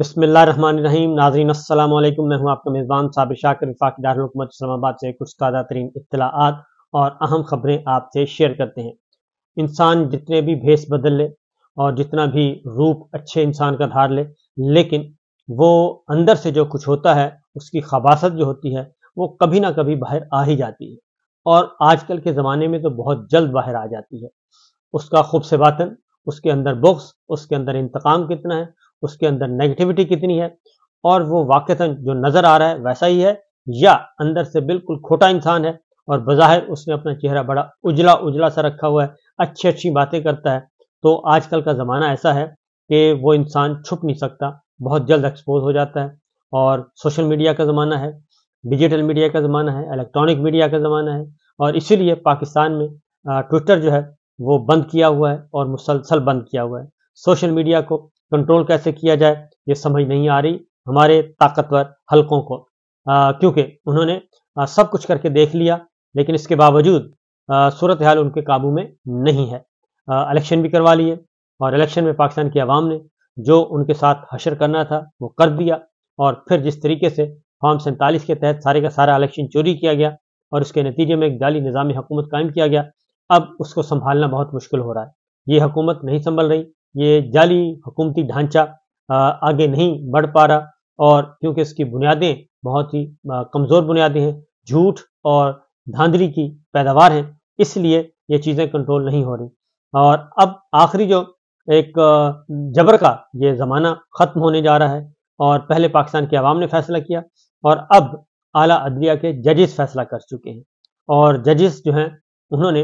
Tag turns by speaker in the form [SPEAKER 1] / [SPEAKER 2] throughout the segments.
[SPEAKER 1] run रहीम नाजरीन असलम मैं हूँ आपका मेज़बान साबिर शाकर विफाक दारकूमत इस्लामाबाद से कुछ ताज़ा तरीन इतलात और अहम खबरें आपसे शेयर करते हैं इंसान जितने भी भेस बदल ले और जितना भी रूप अच्छे इंसान का धार ले लेकिन वो अंदर से जो कुछ होता है उसकी खबासत जो होती है वो कभी ना कभी बाहर आ ही जाती है और आजकल के ज़माने में तो बहुत जल्द बाहर आ जाती है उसका खूब से बातन उसके अंदर बुक्स उसके अंदर इंतकाम कितना है उसके अंदर नेगेटिविटी कितनी है और वो वाक़ता जो नज़र आ रहा है वैसा ही है या अंदर से बिल्कुल खोटा इंसान है और बज़ाहिर उसने अपना चेहरा बड़ा उजला उजला सा रखा हुआ है अच्छी अच्छी बातें करता है तो आजकल का ज़माना ऐसा है कि वो इंसान छुप नहीं सकता बहुत जल्द एक्सपोज हो जाता है और सोशल मीडिया का ज़माना है डिजिटल मीडिया का ज़माना है इलेक्ट्रॉनिक मीडिया का ज़माना है और इसीलिए पाकिस्तान में ट्विटर जो है वो बंद किया हुआ है और मुसलसल बंद किया हुआ है सोशल मीडिया को कंट्रोल कैसे किया जाए ये समझ नहीं आ रही हमारे ताकतवर हलकों को क्योंकि उन्होंने आ, सब कुछ करके देख लिया लेकिन इसके बावजूद सूरत हाल उनके काबू में नहीं है इलेक्शन भी करवा लिए और इलेक्शन में पाकिस्तान की आवाम ने जो उनके साथ हशर करना था वो कर दिया और फिर जिस तरीके से फॉर्म सैंतालीस के तहत सारे का सारा इलेक्शन चोरी किया गया और उसके नतीजे में एक जाली निज़ामी हुकूमत कायम किया गया अब उसको संभालना बहुत मुश्किल हो रहा है ये हुकूमत नहीं संभल रही ये जाली हुकूमती ढांचा आगे नहीं बढ़ पा रहा और क्योंकि इसकी बुनियादें बहुत ही कमज़ोर बुनियादें हैं झूठ और धांधली की पैदावार है इसलिए ये चीज़ें कंट्रोल नहीं हो रही और अब आखिरी जो एक जबर का ये ज़माना ख़त्म होने जा रहा है और पहले पाकिस्तान की आवाम ने फैसला किया और अब आला अदलिया के जजेस फैसला कर चुके हैं और जजेस जो हैं उन्होंने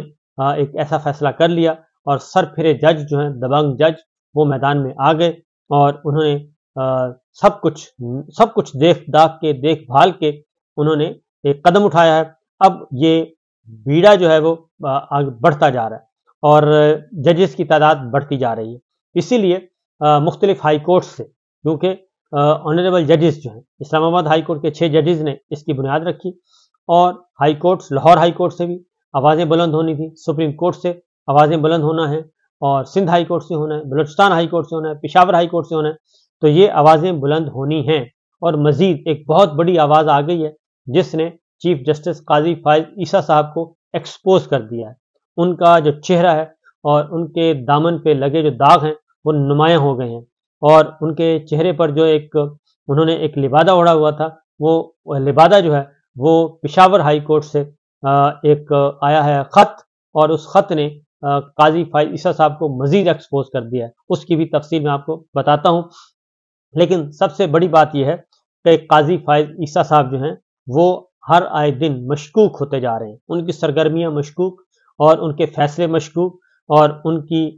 [SPEAKER 1] एक ऐसा फैसला कर लिया और सर फिरे जज जो हैं दबंग जज वो मैदान में आ गए और उन्होंने आ, सब कुछ सब कुछ देख दाख के देखभाल के उन्होंने एक कदम उठाया है अब ये बीड़ा जो है वो आगे बढ़ता जा रहा है और जजेस की तादाद बढ़ती जा रही है इसीलिए मुख्तलिफ हाई कोर्ट से क्योंकि ऑनरेबल जजेस जो हैं इस्लामाबाद हाई कोर्ट के छः जजेस ने इसकी बुनियाद रखी और high courts Lahore high court से भी आवाज़ें बुलंद होनी थी सुप्रीम कोर्ट से आवाज़ें बुलंद होना है और सिंध हाई कोर्ट से होना है बलोचिस्तान हाई कोर्ट से होना है पिशावर हाई कोर्ट से होना है तो ये आवाज़ें बुलंद होनी हैं और मजीद एक बहुत बड़ी आवाज़ आ गई है जिसने चीफ जस्टिस काजी फायज ईसा साहब को एक्सपोज कर दिया है उनका जो चेहरा है और उनके दामन पे लगे जो दाग हैं वो नुमाया हो गए हैं और उनके चेहरे पर जो एक उन्होंने एक लिबादा ओढ़ा हुआ था वो लिबादा जो है वो पिशावर हाई कोर्ट से एक आया है ख़त और उस ख़त ने काजी फाइज ईसा साहब को मजीद एक्सपोज कर दिया है उसकी भी तफसील मैं आपको बताता हूँ लेकिन सबसे बड़ी बात यह है कि काजी फाइज ईसा साहब जो हैं वो हर आए दिन मशकूक होते जा रहे हैं उनकी सरगर्मियाँ मशकूक और उनके फैसले मशकूक और उनकी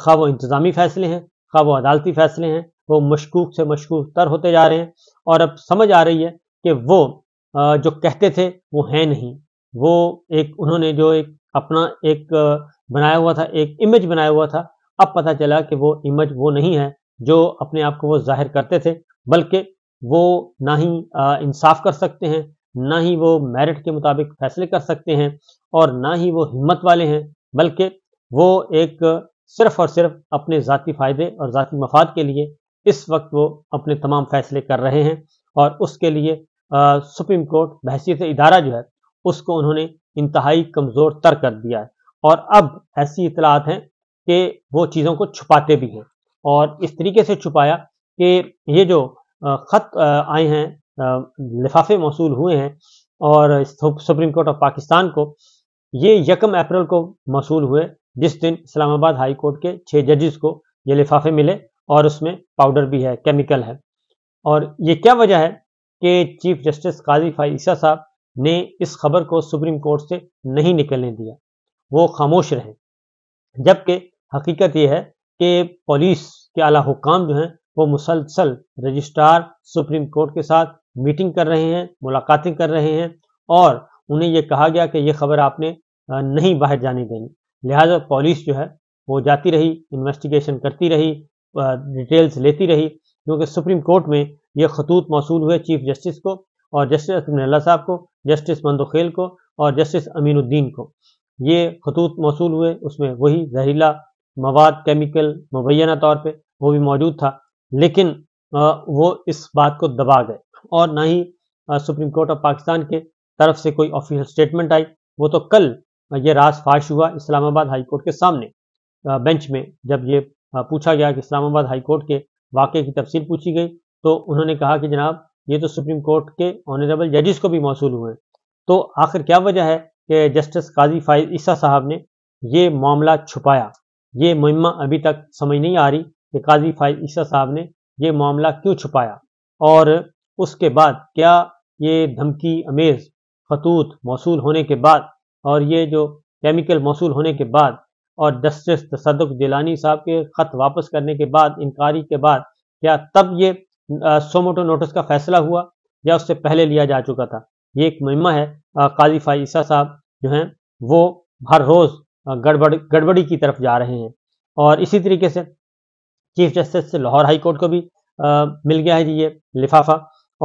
[SPEAKER 1] खा वो इंतज़ामी फैसले हैं खा वो अदालती फैसले हैं वो मशकूक से मशकूक तर होते जा रहे हैं और अब समझ आ रही है कि वो जो कहते थे वो हैं नहीं वो एक उन्होंने जो एक अपना एक बनाया हुआ था एक इमेज बनाया हुआ था अब पता चला कि वो इमेज वो नहीं है जो अपने आप को वो जाहिर करते थे बल्कि वो ना ही इंसाफ कर सकते हैं ना ही वो मेरिट के मुताबिक फैसले कर सकते हैं और ना ही वो हिम्मत वाले हैं बल्कि वो एक सिर्फ और सिर्फ अपने ज़ाती फ़ायदे और ज़ाती मफाद के लिए इस वक्त वो अपने तमाम फैसले कर रहे हैं और उसके लिए आ, सुप्रीम कोर्ट बहसीत इदारा जो है उसको उन्होंने इंतहाई कमज़ोर तर कर दिया है और अब ऐसी इतलात हैं कि वो चीज़ों को छुपाते भी हैं और इस तरीके से छुपाया कि ये जो ख़त आए हैं लिफाफे मौसू हुए हैं और सुप्रीम कोर्ट ऑफ पाकिस्तान को ये यकम अप्रैल को मौसू हुए जिस दिन इस्लामाबाद हाई कोर्ट के छः जजेस को ये लिफाफे मिले और उसमें पाउडर भी है केमिकल है और ये क्या वजह है कि चीफ जस्टिस काजी फाइसा साहब ने इस खबर को सुप्रीम कोर्ट से नहीं निकलने दिया वो खामोश रहें जबकि हकीकत यह है कि पुलिस के आला हुकाम जो हैं वो मुसलसल रजिस्ट्रार सुप्रीम कोर्ट के साथ मीटिंग कर रहे हैं मुलाकातें कर रहे हैं और उन्हें यह कहा गया कि यह खबर आपने नहीं बाहर जाने देनी लिहाजा पुलिस जो है वो जाती रही इन्वेस्टिगेशन करती रही डिटेल्स लेती रही क्योंकि सुप्रीम कोर्ट में ये खतूत मौसू हुए चीफ जस्टिस को और जस्टिस अतमिल्ला साहब को जस्टिस मंदोखेल को और जस्टिस अमीनुद्दीन को ये खतूत मौसू हुए उसमें वही जहरीला मवाद केमिकल मुबैना तौर पर वो भी मौजूद था लेकिन वो इस बात को दबा गए और ना ही सुप्रीम कोर्ट ऑफ पाकिस्तान के तरफ से कोई ऑफिशियल स्टेटमेंट आई वो तो कल ये राज फाश हुआ इस्लामाबाद हाई कोर्ट के सामने बेंच में जब ये पूछा गया कि इस्लामाबाद हाई कोर्ट के वाक़े की तफसील पूछी गई तो उन्होंने कहा कि जनाब ये तो सुप्रीम कोर्ट के ऑनरेबल जजिस को भी मौसू हुए तो आखिर क्या वजह है कि जस्टिस काजी फाइज ईसा साहब ने ये मामला छुपाया ये मुहिमा अभी तक समझ नहीं आ रही कि काजी फाइज ईसा साहब ने ये मामला क्यों छुपाया और उसके बाद क्या ये धमकी अमेज खतूत मौसू होने के बाद और ये जो केमिकल मौसू होने के बाद और जस्टिस तसदक जिलानी साहब के ख़त वापस करने के बाद इंकारी के बाद क्या तब ये सोमोटो नोटिस का फैसला हुआ या उससे पहले लिया जा चुका था ये एक मुहिमा है काजी फाइसा साहब जो हैं वो हर रोज़ गड़बड़ गड़बड़ी की तरफ जा रहे हैं और इसी तरीके से चीफ जस्टिस से लाहौर हाई कोर्ट को भी आ, मिल गया है ये लिफाफा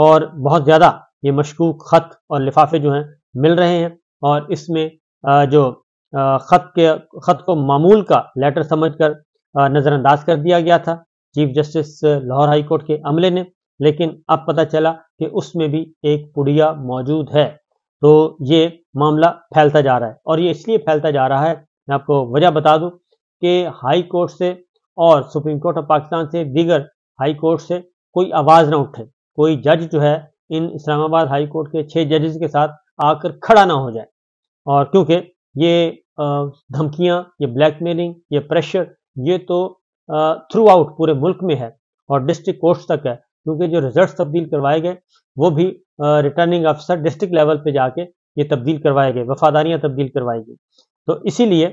[SPEAKER 1] और बहुत ज़्यादा ये मशकूक ख़त और लिफाफे जो हैं मिल रहे हैं और इसमें जो ख़त के ख़त को मामूल का लेटर समझकर नज़रअंदाज कर दिया गया था chief justice Lahore high court के अमले ने लेकिन अब पता चला कि उसमें भी एक पुड़िया मौजूद है तो ये मामला फैलता जा रहा है और ये इसलिए फैलता जा रहा है मैं आपको वजह बता दूं कि हाई कोर्ट से और सुप्रीम कोर्ट ऑफ पाकिस्तान से दीगर हाई कोर्ट से कोई आवाज़ ना उठे कोई जज जो है इन इस्लामाबाद हाई कोर्ट के छः जजेस के साथ आकर खड़ा ना हो जाए और क्योंकि ये धमकियां ये ब्लैकमेलिंग ये प्रेशर ये तो थ्रू आउट पूरे मुल्क में है और डिस्ट्रिक्ट कोर्ट्स तक है क्योंकि जो रिजल्ट तब्दील करवाए गए वो भी रिटर्निंग अफसर डिस्ट्रिक्ट लेवल पे जाके ये तब्दील करवाए गए वफादारियां तब्दील करवाई गई तो इसीलिए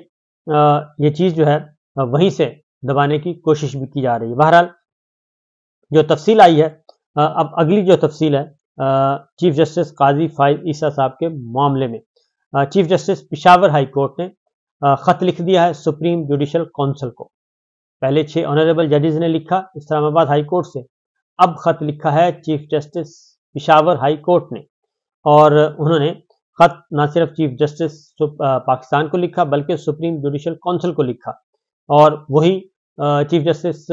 [SPEAKER 1] ये चीज़ जो है वहीं से दबाने की कोशिश भी की जा रही है बहरहाल जो तफसील आई है अब अगली जो तफसील है चीफ जस्टिस काजी फाइज ईसा साहब के मामले में chief justice Peshawar high court ने ख़त लिख दिया है सुप्रीम जुडिशल काउंसिल को पहले छह ऑनरेबल जजेज ने लिखा इस्लामाबाद हाई कोर्ट से अब ख़त लिखा है chief justice Peshawar high court ने और उन्होंने खत न सिर्फ चीफ जस्टिस पाकिस्तान को लिखा बल्कि सुप्रीम जुडिशल काउंसिल को लिखा और वही चीफ जस्टिस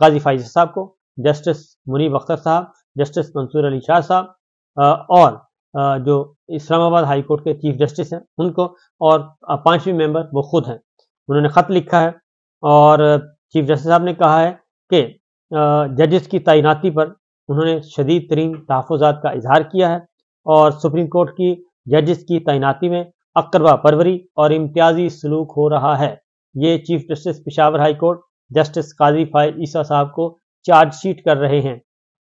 [SPEAKER 1] काजी फाइज साहब को जस्टिस मुनीब अख्तर साहब जस्टिस मंसूर अली शाह साहब और जो इस्लामाबाद हाई कोर्ट के चीफ जस्टिस हैं उनको और पांचवी मेंबर वो खुद हैं उन्होंने खत लिखा है और चीफ जस्टिस साहब ने कहा है कि जजेस की तैनाती पर उन्होंने शदीद तरीन तहफात का इजहार किया है और सुप्रीम कोर्ट की जजिस की तैनाती में अकरबा परवरी और इम्तियाजी सलूक हो रहा है ये chief justice Peshawar high court justice Qazi Faez Isa साहब को चार्जशीट कर रहे हैं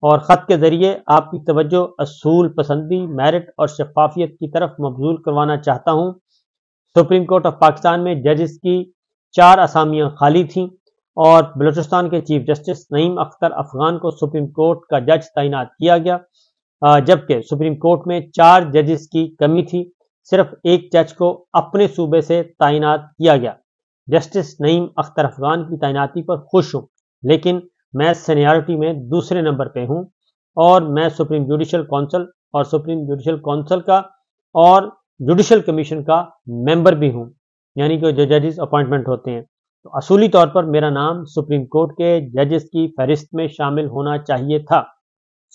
[SPEAKER 1] और ख़त के ज़रिए आपकी तवज्जो असूल पसंदी मेरिट और शफाफियत की तरफ मबजूल करवाना चाहता हूँ सुप्रीम कोर्ट ऑफ पाकिस्तान में जजिस की चार असामियाँ खाली थीं और बलूचिस्तान के चीफ जस्टिस नईम अख्तर अफगान को सुप्रीम कोर्ट का जज तैनात किया गया जबकि सुप्रीम कोर्ट में चार जजेस की कमी थी सिर्फ एक जज को अपने सूबे से तैनात किया गया जस्टिस नईम अख्तर अफगान की तैनाती पर खुश हूँ लेकिन मैं सीनियरिटी में दूसरे नंबर पे हूँ और मैं सुप्रीम जुडिशल काउंसिल और सुप्रीम जुडिशल काउंसिल का और जुडिशल कमीशन का मेंबर भी हूँ यानी कि जो जजेस अपॉइंटमेंट होते हैं तो असूली तौर पर मेरा नाम सुप्रीम कोर्ट के जजेस की फहरिस्त में शामिल होना चाहिए था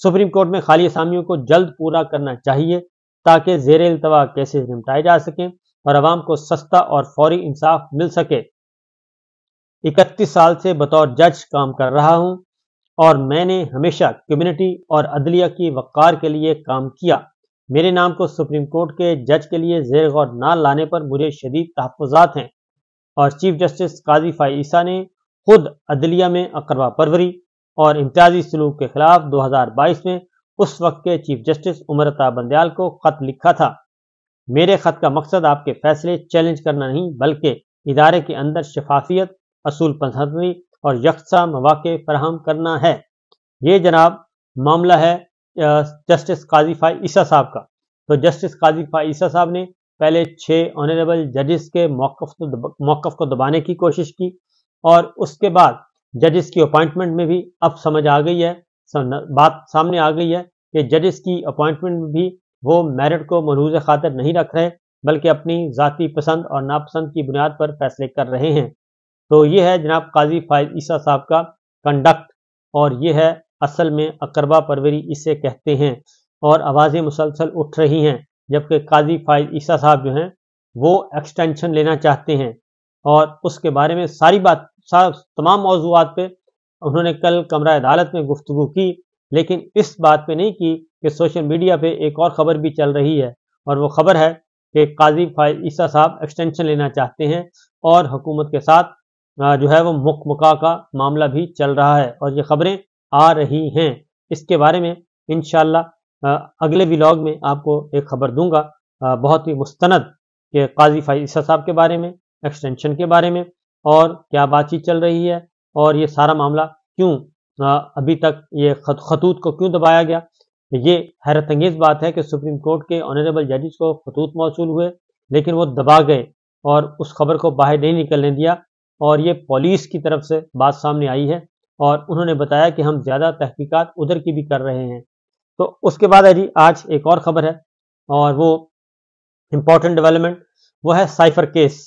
[SPEAKER 1] सुप्रीम कोर्ट में खाली असामियों को जल्द पूरा करना चाहिए ताकि जेर अल्तवा केसेस निपटाए जा सकें और आवाम को सस्ता और फौरी इंसाफ मिल सके इकतीस साल से बतौर जज काम कर रहा हूं और मैंने हमेशा कम्युनिटी और अदलिया की वक़ार के लिए काम किया मेरे नाम को सुप्रीम कोर्ट के जज के लिए जेर गौर ना लाने पर मुझे शदीद तहफात हैं और चीफ जस्टिस काजी ईसा ने खुद अदलिया में अकरवा परवरी और इम्तियाजी सलूक के खिलाफ 2022 में उस वक्त के चीफ जस्टिस उमरता बंदयाल को खत लिखा था मेरे खत का मकसद आपके फैसले चैलेंज करना नहीं बल्कि इदारे के अंदर शफाफियत असूल पसंदी और यकसा मौाक़े फराहम करना है ये जनाब मामला है जस्टिस काजीफा ईसा साहब का तो जस्टिस काजीफा ईसा साहब ने पहले छः ऑनरेबल जजिस के मौकफ मौकफ को दबाने की कोशिश की और उसके बाद जजिस की अपॉइंटमेंट में भी अब समझ आ गई है बात सामने आ गई है कि जजिस की अपॉइंटमेंट में भी वो मेरिट को मरूज खातर नहीं रख रहे बल्कि अपनी ज़ाति पसंद और नापसंद की बुनियाद पर फैसले कर रहे हैं तो ये है जनाब काजी फायद ईसा साहब का कंडक्ट और ये है असल में अकरबा परवरी इसे कहते हैं और आवाज़ें मुसलसल उठ रही हैं जबकि काजी फायज ईसा साहब जो हैं वो एक्सटेंशन लेना चाहते हैं और उसके बारे में सारी बात सारा तमाम मौजूद पे उन्होंने कल कमरा अदालत में गुफ्तु की लेकिन इस बात पे नहीं की कि सोशल मीडिया पे एक और ख़बर भी चल रही है और वो ख़बर है कि काजी फायज ईसा साहब एक्सटेंशन लेना चाहते हैं और हुकूमत के साथ जो है वो मुका का मामला भी चल रहा है और ये खबरें आ रही हैं इसके बारे में इन अगले व्लॉग में आपको एक खबर दूंगा बहुत ही मुस्तंद के काजी फाइसा साहब के बारे में एक्सटेंशन के बारे में और क्या बातचीत चल रही है और ये सारा मामला क्यों अभी तक ये खत, खतूत को क्यों दबाया गया ये हैरत अंगेज़ बात है कि सुप्रीम कोर्ट के ऑनरेबल जजिस को खतूत मौसू हुए लेकिन वो दबा गए और उस खबर को बाहर नहीं निकलने दिया और ये पुलिस की तरफ से बात सामने आई है और उन्होंने बताया कि हम ज़्यादा तहकीकात उधर की भी कर रहे हैं तो उसके बाद है जी आज एक और खबर है और वो इम्पॉर्टेंट डेवलपमेंट वो है साइफर केस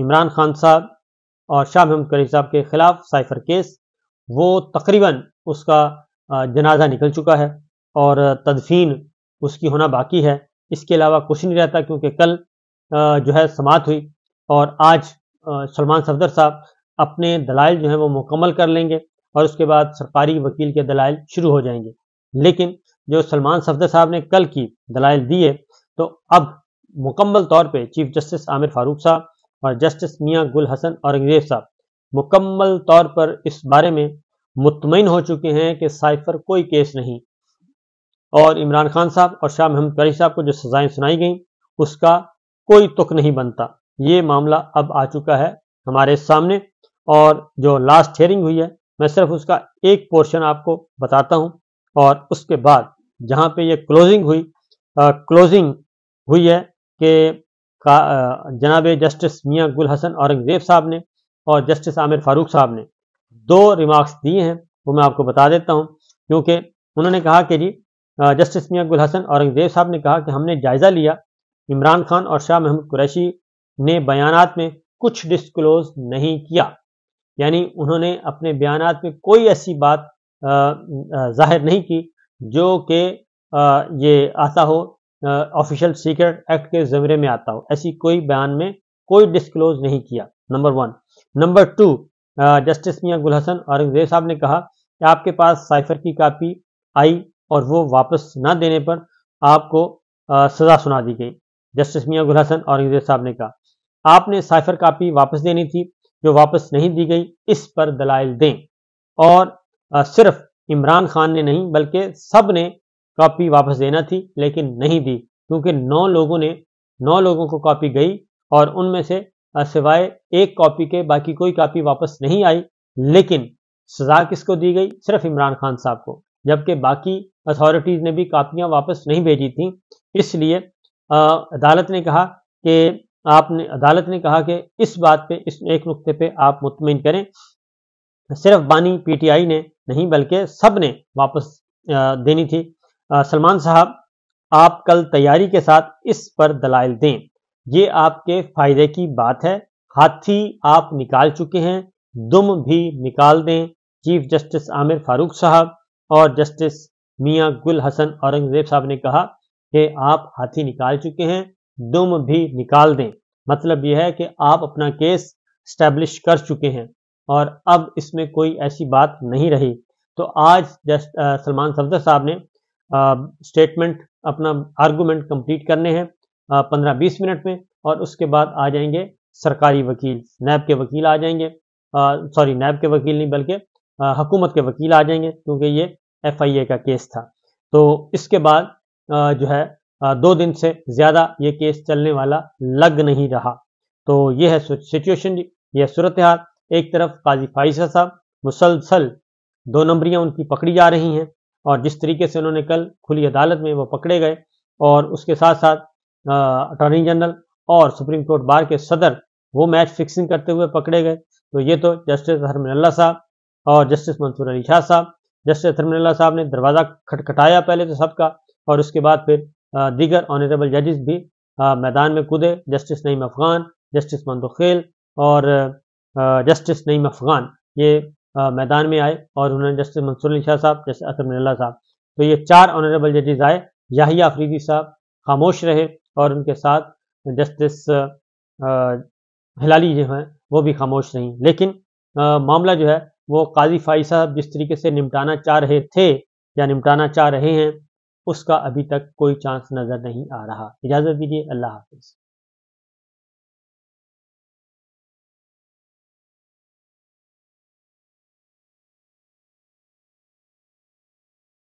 [SPEAKER 1] इमरान खान साहब और शाह महमूद करीम साहब के खिलाफ साइफर केस वो तकरीबन उसका जनाजा निकल चुका है और तदफीन उसकी होना बाकी है इसके अलावा कुछ नहीं रहता क्योंकि कल जो है समात हुई और आज सलमान सफदर साहब अपने दलाइल जो है वो मुकम्मल कर लेंगे और उसके बाद सरकारी वकील के दलाइल शुरू हो जाएंगे लेकिन जो सलमान सफदर साहब ने कल की दलाइल दी है तो अब मुकम्मल तौर पर चीफ जस्टिस आमिर फारूक साहब और जस्टिस मियाँ गुल हसन औरंगजेब साहब मुकम्मल तौर पर इस बारे में मुतमिन हो चुके हैं कि साइफर कोई केस नहीं और इमरान खान साहब और शाह महमद करी साहब को जो सजाएं सुनाई गई उसका कोई तुक नहीं बनता ये मामला अब आ चुका है हमारे सामने और जो लास्ट हेयरिंग हुई है मैं सिर्फ उसका एक पोर्शन आपको बताता हूँ और उसके बाद जहाँ पे ये क्लोजिंग हुई आ, क्लोजिंग हुई है कि जनाब जस्टिस मियाँ गुल हसन औरंगजेब साहब ने और जस्टिस आमिर फारूक साहब ने दो रिमार्क्स दिए हैं वो मैं आपको बता देता हूँ क्योंकि उन्होंने कहा कि जी जस्टिस मियाँ गुल हसन औरंगजेब साहब ने कहा कि हमने जायज़ा लिया इमरान खान और शाह महमूद कुरैशी ने बयान में कुछ डिस्कलोज नहीं किया यानी उन्होंने अपने बयान में कोई ऐसी बात जाहिर नहीं की जो कि ये आता हो ऑफिशियल सीक्रेट एक्ट के ज़मरे में आता हो ऐसी कोई बयान में कोई डिस्क्लोज नहीं किया number one number two justice Miangul Hasan Aurangzeb साहब ने कहा कि आपके पास साइफर की कापी आई और वो वापस ना देने पर आपको आ, सज़ा सुना दी गई जस्टिस मियाँ गुल हसन औरंगजेब साहब ने कहा आपने साइफर कापी वापस देनी थी जो वापस नहीं दी गई इस पर दलाइल दें और आ, सिर्फ इमरान खान ने नहीं बल्कि सब ने कॉपी वापस देना थी लेकिन नहीं दी क्योंकि नौ लोगों ने नौ लोगों को कॉपी गई और उनमें से सिवाय एक कॉपी के बाकी कोई कॉपी वापस नहीं आई लेकिन सजा किसको दी गई सिर्फ इमरान खान साहब को जबकि बाकी अथॉरिटीज ने भी कापियां वापस नहीं भेजी थी इसलिए अदालत ने कहा कि आपने अदालत ने कहा कि इस बात पे इस एक नुक्ते पे आप मुतमिन करें तो सिर्फ बानी पीटीआई ने नहीं बल्कि सब ने वापस देनी थी सलमान साहब आप कल तैयारी के साथ इस पर दलाइल दें ये आपके फायदे की बात है हाथी आप निकाल चुके हैं दुम भी निकाल दें चीफ जस्टिस आमिर फारूक साहब और जस्टिस मियां गुल हसन औरंगजेब साहब ने कहा कि आप हाथी निकाल चुके हैं दुम भी निकाल दें मतलब यह है कि आप अपना केस स्टैब्लिश कर चुके हैं और अब इसमें कोई ऐसी बात नहीं रही तो आज सलमान सफदर साहब ने स्टेटमेंट अपना आर्गूमेंट कंप्लीट करने हैं पंद्रह बीस मिनट में और उसके बाद आ जाएंगे सरकारी वकील नैब के वकील आ जाएंगे सॉरी नैब के वकील नहीं बल्कि हुकूमत के वकील आ जाएंगे क्योंकि ये एफ आई ए का केस था तो इसके बाद आ, जो है आ, दो दिन से ज़्यादा ये केस चलने वाला लग नहीं रहा तो ये है सिचुएशन जी यह सूरत हाल एक तरफ काजी फाइजा साहब मुसलसल दो नंबरियां उनकी पकड़ी जा रही हैं और जिस तरीके से उन्होंने कल खुली अदालत में वो पकड़े गए और उसके साथ साथ अटॉर्नी जनरल और सुप्रीम कोर्ट बार के सदर वो मैच फिक्सिंग करते हुए पकड़े गए तो ये तो जस्टिस हरमनल्ला साहब और जस्टिस मंसूर अली शाह साहब जस्टिस हरमनल्ला साहब ने दरवाज़ा खटखटाया पहले तो सबका और उसके बाद फिर दीगर ऑनरेबल जजेस भी मैदान में कूदे जस्टिस नईम अफगान जस्टिस मंदोखेल और जस्टिस नईम अफगान ये मैदान में आए और उन्होंने जस्टिस मंसूर अली शाह साहब जस्टिस अकरम मिल्ला साहब तो ये चार ऑनरेबल जजेज आए याहिया अफरीदी साहब खामोश रहे और उनके साथ जस्टिस हिलाली जो हैं वो भी खामोश रहीं लेकिन आ, मामला जो है वो काजी फाई साहब जिस तरीके से निपटाना चाह रहे थे या निपटाना चाह रहे हैं उसका अभी तक कोई चांस नज़र नहीं आ रहा इजाज़त दीजिए अल्लाह हाफिज़